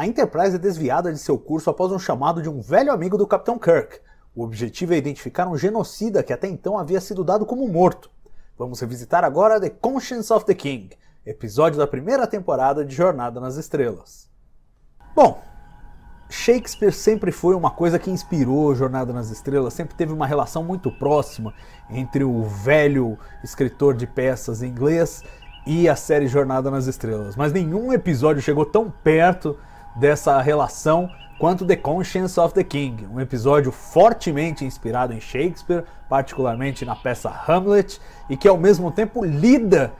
a Enterprise é desviada de seu curso após um chamado de um velho amigo do Capitão Kirk. O objetivo é identificar um genocida que até então havia sido dado como morto. Vamos revisitar agora The Conscience of the King, episódio da primeira temporada de Jornada nas Estrelas. Bom, Shakespeare sempre foi uma coisa que inspirou Jornada nas Estrelas, sempre teve uma relação muito próxima entre o velho escritor de peças em inglês e a série Jornada nas Estrelas, mas nenhum episódio chegou tão perto dessa relação quanto The Conscience of the King, um episódio fortemente inspirado em Shakespeare, particularmente na peça Hamlet, e que ao mesmo tempo lida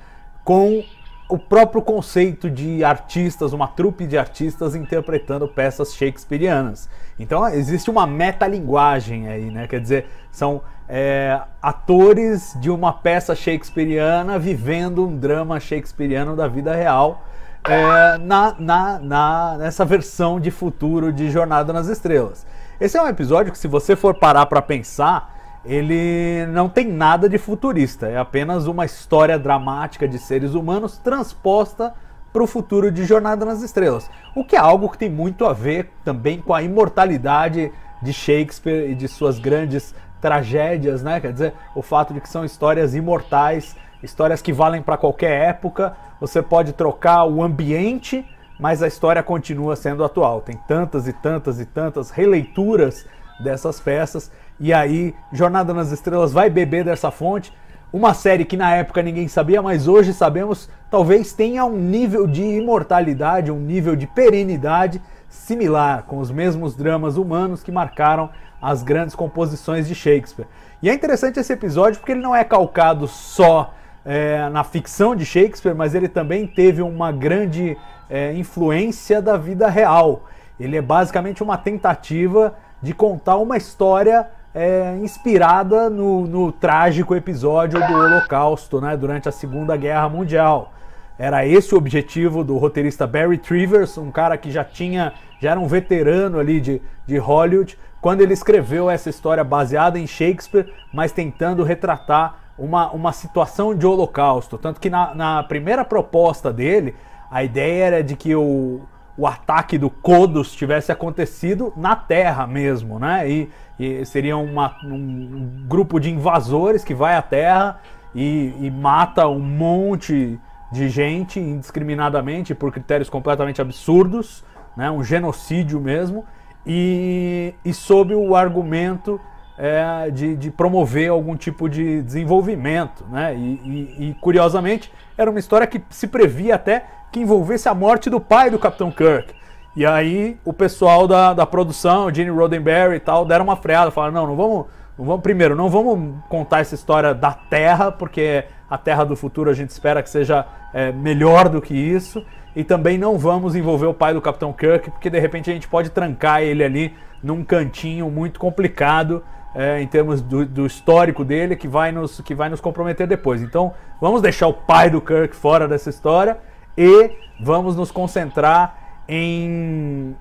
com o próprio conceito de artistas, uma trupe de artistas interpretando peças shakespearianas. Então existe uma metalinguagem aí, né? Quer dizer, são é, atores de uma peça shakespeariana vivendo um drama shakespeariano da vida real é, na, na, na, nessa versão de futuro de Jornada nas Estrelas. Esse é um episódio que, se você for parar para pensar, ele não tem nada de futurista, é apenas uma história dramática de seres humanos transposta para o futuro de Jornada nas Estrelas, o que é algo que tem muito a ver também com a imortalidade de Shakespeare e de suas grandes tragédias, né? Quer dizer, o fato de que são histórias imortais histórias que valem para qualquer época. Você pode trocar o ambiente, mas a história continua sendo atual. Tem tantas e tantas e tantas releituras dessas peças. E aí, Jornada nas Estrelas vai beber dessa fonte. Uma série que na época ninguém sabia, mas hoje sabemos, talvez tenha um nível de imortalidade, um nível de perenidade similar, com os mesmos dramas humanos que marcaram as grandes composições de Shakespeare. E é interessante esse episódio porque ele não é calcado só é, na ficção de Shakespeare, mas ele também teve uma grande é, influência da vida real. Ele é basicamente uma tentativa de contar uma história é, inspirada no, no, trágico episódio do Holocausto, né, durante a Segunda Guerra Mundial. Era esse o objetivo do roteirista Barry Trivers, um cara que já tinha, já era um veterano ali de, de Hollywood, quando ele escreveu essa história baseada em Shakespeare, mas tentando retratar uma, uma situação de holocausto. Tanto que na, na primeira proposta dele, a ideia era de que o, o ataque do Kodos tivesse acontecido na Terra mesmo, né? E, e seria uma, um grupo de invasores que vai à Terra e, e, mata um monte de gente indiscriminadamente por critérios completamente absurdos, né? Um genocídio mesmo. E, e sob o argumento é, de, de, promover algum tipo de desenvolvimento. Né? E, e, e, curiosamente, era uma história que se previa até que envolvesse a morte do pai do Capitão Kirk. E aí o pessoal da, da produção, Gene Roddenberry e tal, deram uma freada, falaram, não, não vamos, não vamos. Primeiro, não vamos contar essa história da Terra, porque a Terra do futuro a gente espera que seja é, melhor do que isso. E também não vamos envolver o pai do Capitão Kirk, porque de repente a gente pode trancar ele ali num cantinho muito complicado é, em termos do, do, histórico dele que vai, nos, que vai nos comprometer depois. Então vamos deixar o pai do Kirk fora dessa história e vamos nos concentrar em,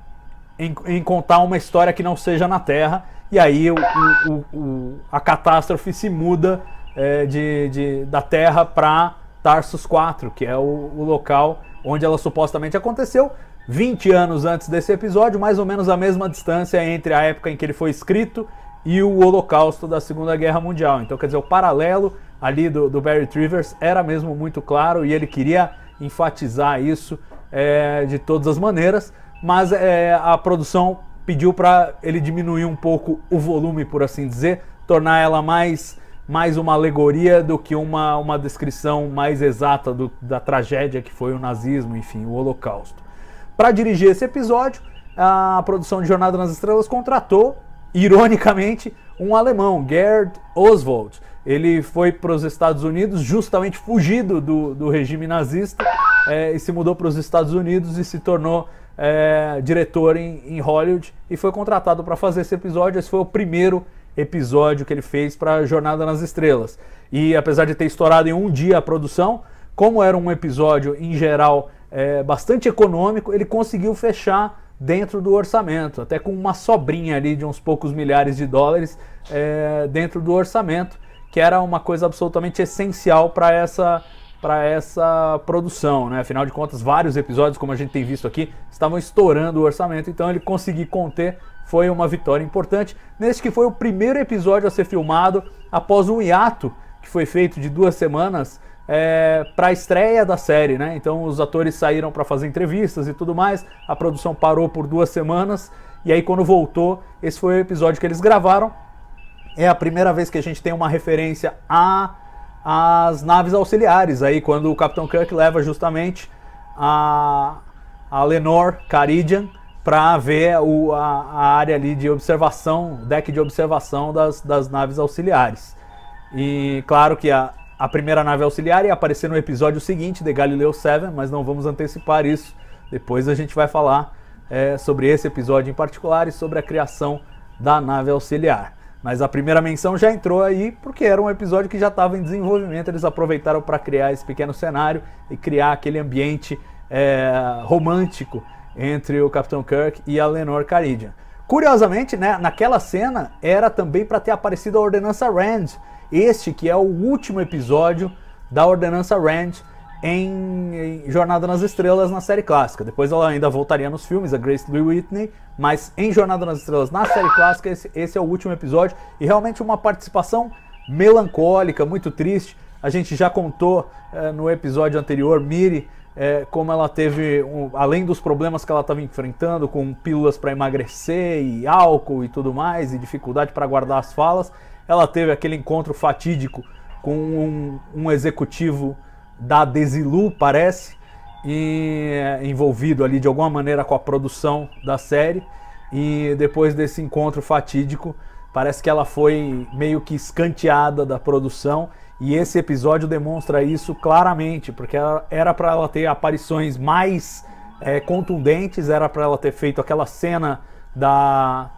em, em contar uma história que não seja na Terra. E aí o, o, o, a catástrofe se muda é, de, de, da Terra para Tarsus 4, que é o local onde ela supostamente aconteceu. 20 anos antes desse episódio, mais ou menos a mesma distância entre a época em que ele foi escrito e o Holocausto da Segunda Guerra Mundial. Então, quer dizer, o paralelo ali do, do Barry Trivers era mesmo muito claro e ele queria enfatizar isso é, de todas as maneiras, mas é, a produção pediu para ele diminuir um pouco o volume, por assim dizer, tornar ela mais mais uma alegoria do que uma, uma descrição mais exata do, da tragédia que foi o nazismo, enfim, o Holocausto. Para dirigir esse episódio, a produção de Jornada nas Estrelas contratou ironicamente, um alemão, Gerd Oswald. Ele foi para os Estados Unidos, justamente fugido do, do regime nazista, é, e se mudou para os Estados Unidos e se tornou é, diretor em, em, Hollywood e foi contratado para fazer esse episódio. Esse foi o primeiro episódio que ele fez para Jornada nas Estrelas. E apesar de ter estourado em um dia a produção, como era um episódio em geral é, bastante econômico, ele conseguiu fechar dentro do orçamento, até com uma sobrinha ali de uns poucos milhares de dólares é, dentro do orçamento, que era uma coisa absolutamente essencial para essa para essa produção, né? Afinal de contas, vários episódios, como a gente tem visto aqui, estavam estourando o orçamento, então ele conseguir conter foi uma vitória importante. Neste que foi o primeiro episódio a ser filmado após um hiato que foi feito de duas semanas é, para a estreia da série, né? Então os atores saíram para fazer entrevistas e tudo mais. A produção parou por duas semanas e aí quando voltou, esse foi o episódio que eles gravaram. É a primeira vez que a gente tem uma referência a as naves auxiliares aí quando o Capitão Kirk leva justamente a, a Lenore Caridian para ver o, a, a, área ali de observação, deck de observação das, das naves auxiliares. E claro que a, a primeira nave auxiliar ia aparecer no episódio seguinte de Galileu 7, mas não vamos antecipar isso. Depois a gente vai falar é, sobre esse episódio em particular e sobre a criação da nave auxiliar. Mas a primeira menção já entrou aí porque era um episódio que já estava em desenvolvimento. Eles aproveitaram para criar esse pequeno cenário e criar aquele ambiente é, romântico entre o Capitão Kirk e a Lenore Caridian. Curiosamente, né, naquela cena era também para ter aparecido a Ordenança Rand, este que é o último episódio da Ordenança Ranch em Jornada nas Estrelas na série clássica. Depois ela ainda voltaria nos filmes, a Grace Lee Whitney, mas em Jornada nas Estrelas na série clássica esse, esse é o último episódio e realmente uma participação melancólica, muito triste. A gente já contou eh, no episódio anterior, Miri, eh, como ela teve, um, além dos problemas que ela estava enfrentando com pílulas para emagrecer e álcool e tudo mais, e dificuldade para guardar as falas, ela teve aquele encontro fatídico com um, um executivo da Desilu, parece, e, eh, envolvido ali de alguma maneira com a produção da série. E depois desse encontro fatídico, parece que ela foi meio que escanteada da produção. E esse episódio demonstra isso claramente, porque ela, era para ela ter aparições mais é, contundentes, era para ela ter feito aquela cena da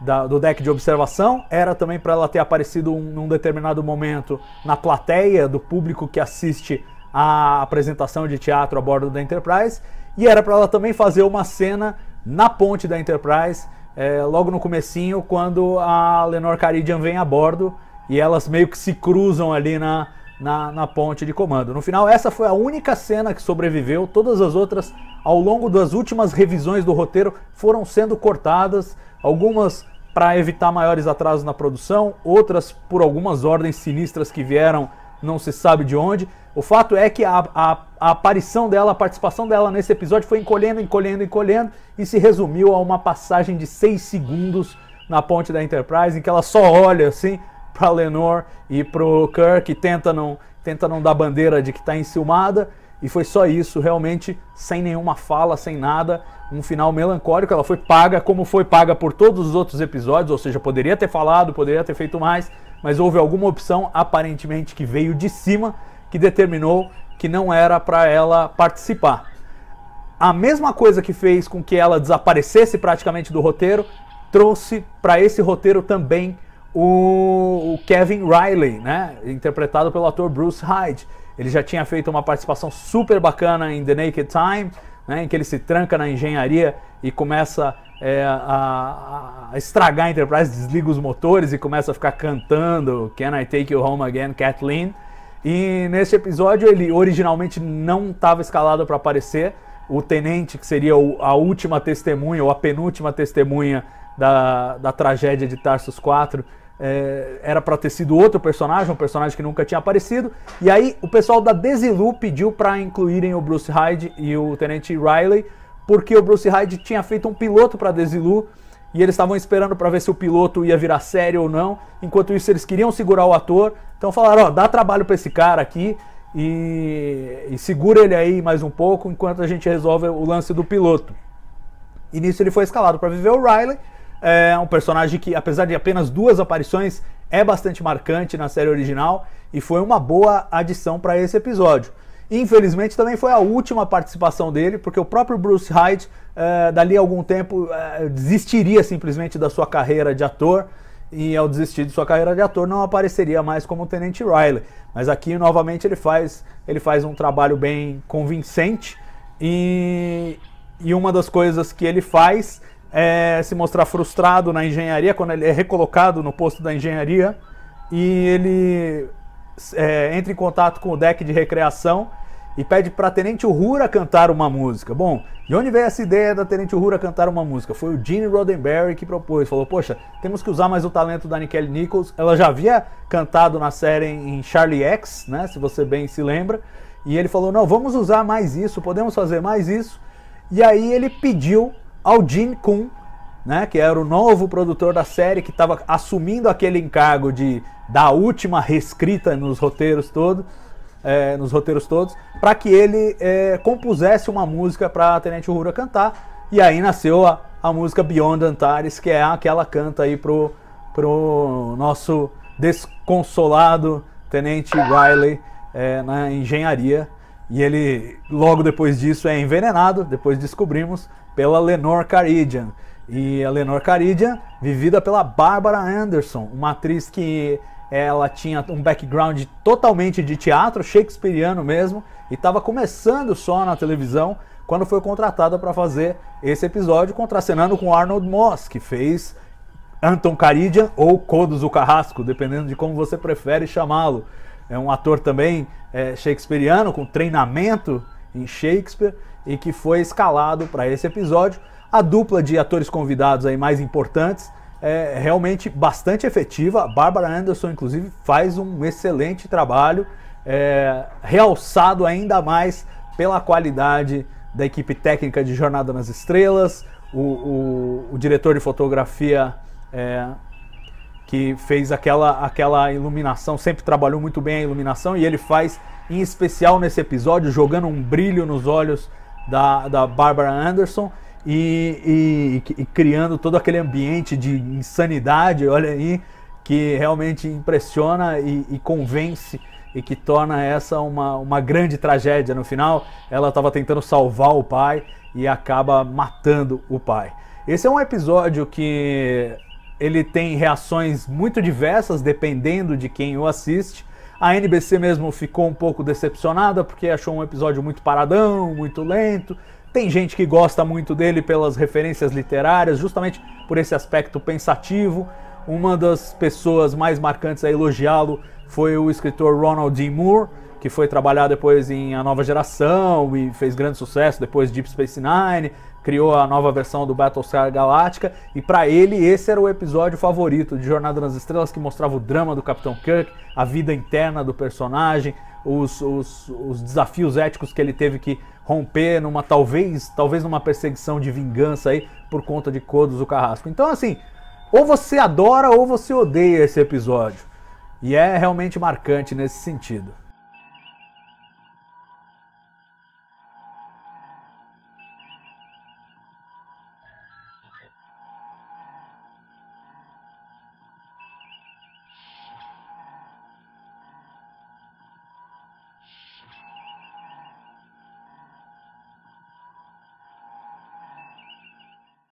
da, do deck de observação, era também para ela ter aparecido um, num determinado momento na plateia do público que assiste a apresentação de teatro a bordo da Enterprise, e era para ela também fazer uma cena na ponte da Enterprise, é, logo no comecinho, quando a Lenor Caridian vem a bordo e elas meio que se cruzam ali na, na, na, ponte de comando. No final, essa foi a única cena que sobreviveu. Todas as outras, ao longo das últimas revisões do roteiro, foram sendo cortadas algumas para evitar maiores atrasos na produção, outras por algumas ordens sinistras que vieram não se sabe de onde. O fato é que a, a, a, aparição dela, a participação dela nesse episódio foi encolhendo, encolhendo, encolhendo e se resumiu a uma passagem de 6 segundos na ponte da Enterprise, em que ela só olha assim para Lenore e o Kirk e tenta não, tenta não dar bandeira de que está enciumada e foi só isso, realmente, sem nenhuma fala, sem nada, um final melancólico. Ela foi paga como foi paga por todos os outros episódios, ou seja, poderia ter falado, poderia ter feito mais, mas houve alguma opção, aparentemente, que veio de cima, que determinou que não era para ela participar. A mesma coisa que fez com que ela desaparecesse praticamente do roteiro, trouxe para esse roteiro também o Kevin Riley, né? interpretado pelo ator Bruce Hyde ele já tinha feito uma participação super bacana em The Naked Time, né, em que ele se tranca na engenharia e começa é, a, a, estragar a Enterprise, desliga os motores e começa a ficar cantando Can I Take You Home Again, Kathleen. E nesse episódio ele originalmente não estava escalado para aparecer. O tenente, que seria a última testemunha ou a penúltima testemunha da, da tragédia de Tarsus 4, é, era para ter sido outro personagem, um personagem que nunca tinha aparecido. E aí o pessoal da Desilu pediu para incluírem o Bruce Hyde e o Tenente Riley, porque o Bruce Hyde tinha feito um piloto para Desilu e eles estavam esperando para ver se o piloto ia virar sério ou não. Enquanto isso, eles queriam segurar o ator, então falaram: ó, oh, dá trabalho para esse cara aqui. E, e segura ele aí mais um pouco enquanto a gente resolve o lance do piloto. E nisso ele foi escalado para viver o Riley. É um personagem que, apesar de apenas duas aparições, é bastante marcante na série original e foi uma boa adição para esse episódio. Infelizmente também foi a última participação dele, porque o próprio Bruce Hyde, é, dali a algum tempo, é, desistiria simplesmente da sua carreira de ator e ao desistir de sua carreira de ator não apareceria mais como o Tenente Riley. Mas aqui novamente ele faz, ele faz um trabalho bem convincente e, e uma das coisas que ele faz é, se mostrar frustrado na engenharia, quando ele é recolocado no posto da engenharia, e ele é, entra em contato com o deck de recreação e pede para Tenente Uhura cantar uma música. Bom, de onde veio essa ideia da Tenente Uhura cantar uma música? Foi o Gene Roddenberry que propôs. Falou, poxa, temos que usar mais o talento da Nicole Nichols. Ela já havia cantado na série em Charlie X, né? Se você bem se lembra. E ele falou, não, vamos usar mais isso, podemos fazer mais isso. E aí ele pediu ao Jim Kuhn, né, que era o novo produtor da série, que estava assumindo aquele encargo de dar a última reescrita nos roteiros todos, é, nos roteiros todos, para que ele é, compusesse uma música para Tenente Uhura cantar. E aí nasceu a, a música Beyond Antares, que é aquela canta aí pro, pro nosso desconsolado Tenente Riley é, na engenharia. E ele, logo depois disso, é envenenado, depois descobrimos, pela Lenore Caridian. E a Lenore Caridian, vivida pela Barbara Anderson, uma atriz que ela tinha um background totalmente de teatro, shakespeariano mesmo, e estava começando só na televisão quando foi contratada para fazer esse episódio, contracenando com Arnold Moss, que fez Anton Caridian ou Codos o Carrasco, dependendo de como você prefere chamá-lo. É um ator também é, shakespeariano, com treinamento em Shakespeare e que foi escalado para esse episódio. A dupla de atores convidados aí mais importantes é realmente bastante efetiva. A Barbara Anderson, inclusive, faz um excelente trabalho, é, realçado ainda mais pela qualidade da equipe técnica de Jornada nas Estrelas, o, o, o diretor de fotografia é, que fez aquela, aquela iluminação, sempre trabalhou muito bem a iluminação e ele faz, em especial nesse episódio, jogando um brilho nos olhos da, da Barbara Anderson e, e, e criando todo aquele ambiente de insanidade, olha aí, que realmente impressiona e, e convence e que torna essa uma, uma grande tragédia. No final, ela estava tentando salvar o pai e acaba matando o pai. Esse é um episódio que ele tem reações muito diversas dependendo de quem o assiste. A NBC mesmo ficou um pouco decepcionada porque achou um episódio muito paradão, muito lento. Tem gente que gosta muito dele pelas referências literárias, justamente por esse aspecto pensativo. Uma das pessoas mais marcantes a elogiá-lo foi o escritor Ronald D. Moore, que foi trabalhar depois em A Nova Geração e fez grande sucesso depois de Deep Space Nine, criou a nova versão do Battlestar Galactica e para ele esse era o episódio favorito de Jornada nas Estrelas que mostrava o drama do Capitão Kirk, a vida interna do personagem, os, os, os desafios éticos que ele teve que romper numa talvez talvez numa perseguição de vingança aí por conta de Codos o Carrasco. Então assim, ou você adora ou você odeia esse episódio. E é realmente marcante nesse sentido.